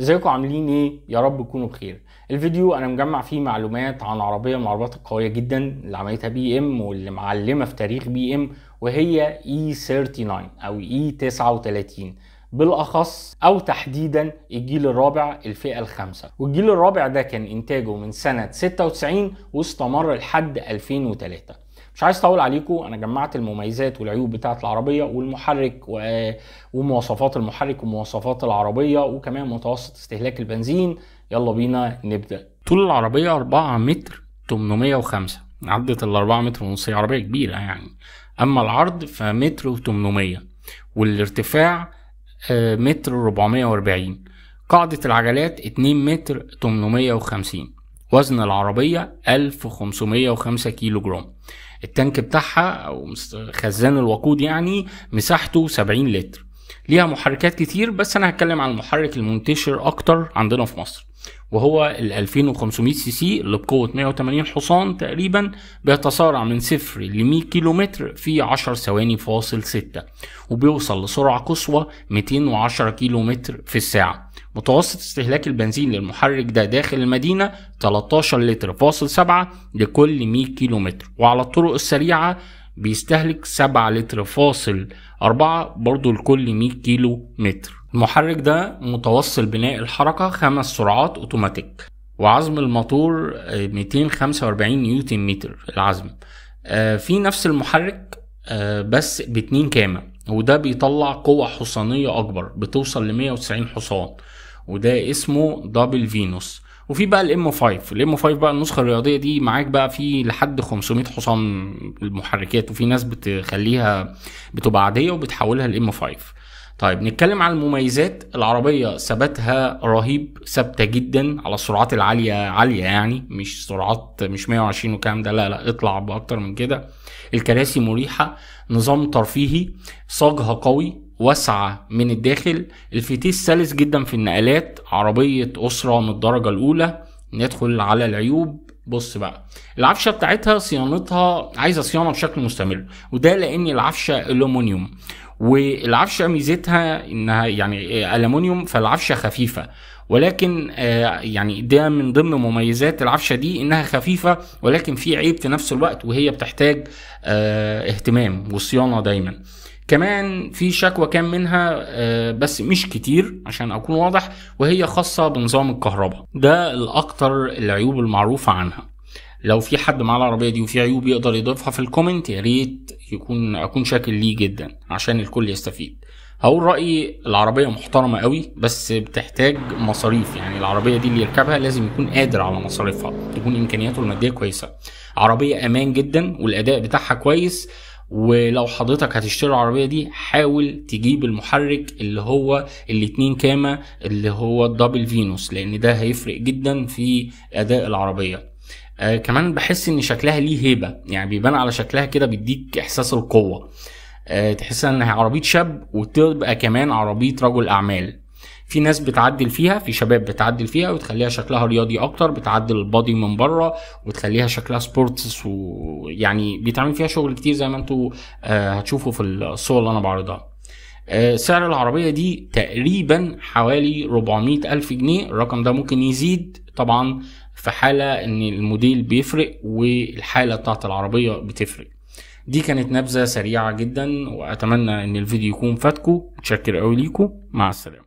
ازيكم عاملين ايه يا رب تكونوا بخير الفيديو انا مجمع فيه معلومات عن عربيه من العربيات القويه جدا اللي عملتها بي ام واللي معلمه في تاريخ بي ام وهي اي e 39 او e اي 39 بالاخص او تحديدا الجيل الرابع الفئه الخامسه والجيل الرابع ده كان انتاجه من سنه 96 واستمر لحد 2003 مش عايز اطول عليكم انا جمعت المميزات والعيوب بتاعه العربيه والمحرك ومواصفات المحرك ومواصفات العربيه وكمان متوسط استهلاك البنزين يلا بينا نبدا طول العربيه 4 متر 805 عدت ال 4 متر ونص عربيه كبيره يعني اما العرض فمتر و800 والارتفاع آه، متر 440 قاعدة العجلات 2 متر 850 وزن العربية 1505 كيلو جرام التانك بتاعها او خزان الوقود يعني مساحته 70 لتر ليها محركات كتير بس انا هتكلم عن المحرك المنتشر اكتر عندنا في مصر وهو ال 2500 سي سي اللي بقوة 180 حصان تقريبا بيتسارع من صفر ل 100 كيلومتر في 10 ثواني فاصل 6 وبيوصل لسرعة قصوى 210 كيلومتر في الساعة متوسط استهلاك البنزين للمحرك ده داخل المدينة 13 لتر فاصل 7 لكل 100 كيلومتر وعلى الطرق السريعة بيستهلك 7 لتر فاصل 4 برضو لكل 100 كيلو متر المحرك ده متوصل بناء الحركة خمس سرعات أوتوماتيك وعزم الموتور 245 نيوتن متر العزم آه، في نفس المحرك آه، بس باتنين كامة وده بيطلع قوة حصانية أكبر بتوصل ل 190 حصان وده اسمه دبل فينوس وفي بقى الام 5 الام 5 بقى النسخه الرياضيه دي معاك بقى في لحد 500 حصان المحركات وفي ناس بتخليها بتبقى عاديه وبتحولها لام 5 طيب نتكلم عن المميزات العربية ثباتها رهيب ثابتة جدا على السرعات العالية عالية يعني مش سرعات مش 120 وكام ده لا لا اطلع بأكتر من كده الكراسي مريحة نظام ترفيهي صاجها قوي واسعة من الداخل الفتيس سلس جدا في النقلات عربية أسرة من الدرجة الأولى ندخل على العيوب بص بقى العفشه بتاعتها صيانتها عايزه صيانه بشكل مستمر وده لان العفشه الومنيوم والعفشه ميزتها انها يعني المونيوم فالعفشه خفيفه ولكن آه، يعني ده من ضمن مميزات العفشه دي انها خفيفه ولكن في عيب في نفس الوقت وهي بتحتاج آه، اهتمام وصيانه دايما كمان في شكوى كان منها آه، بس مش كتير عشان اكون واضح وهي خاصه بنظام الكهرباء ده الاكتر العيوب المعروفه عنها لو في حد معاه العربيه دي وفي عيوب يقدر يضيفها في الكومنت يا ريت يكون اكون شاكر ليه جدا عشان الكل يستفيد هقول رايي العربيه محترمه قوي بس بتحتاج مصاريف يعني العربيه دي اللي يركبها لازم يكون قادر على مصاريفها تكون امكانياته الماديه كويسه عربيه امان جدا والاداء بتاعها كويس ولو حضرتك هتشتري العربيه دي حاول تجيب المحرك اللي هو الاتنين كامه اللي هو الدبل فينوس لان ده هيفرق جدا في اداء العربيه آه كمان بحس ان شكلها ليه هيبه يعني بيبان على شكلها كده بيديك احساس القوه آه تحس انها عربيه شاب وتبقى كمان عربيه رجل اعمال في ناس بتعدل فيها في شباب بتعدل فيها وتخليها شكلها رياضي اكتر بتعدل البادي من بره وتخليها شكلها سبورتس ويعني بيتعمل فيها شغل كتير زي ما انتوا آه هتشوفوا في الصور اللي انا بعرضها آه سعر العربية دي تقريبا حوالي 400 ألف جنيه الرقم ده ممكن يزيد طبعا في حاله ان الموديل بيفرق والحاله بتاعت العربيه بتفرق دي كانت نبذه سريعه جدا واتمنى ان الفيديو يكون فاتكم متشكر اوي ليكم مع السلامه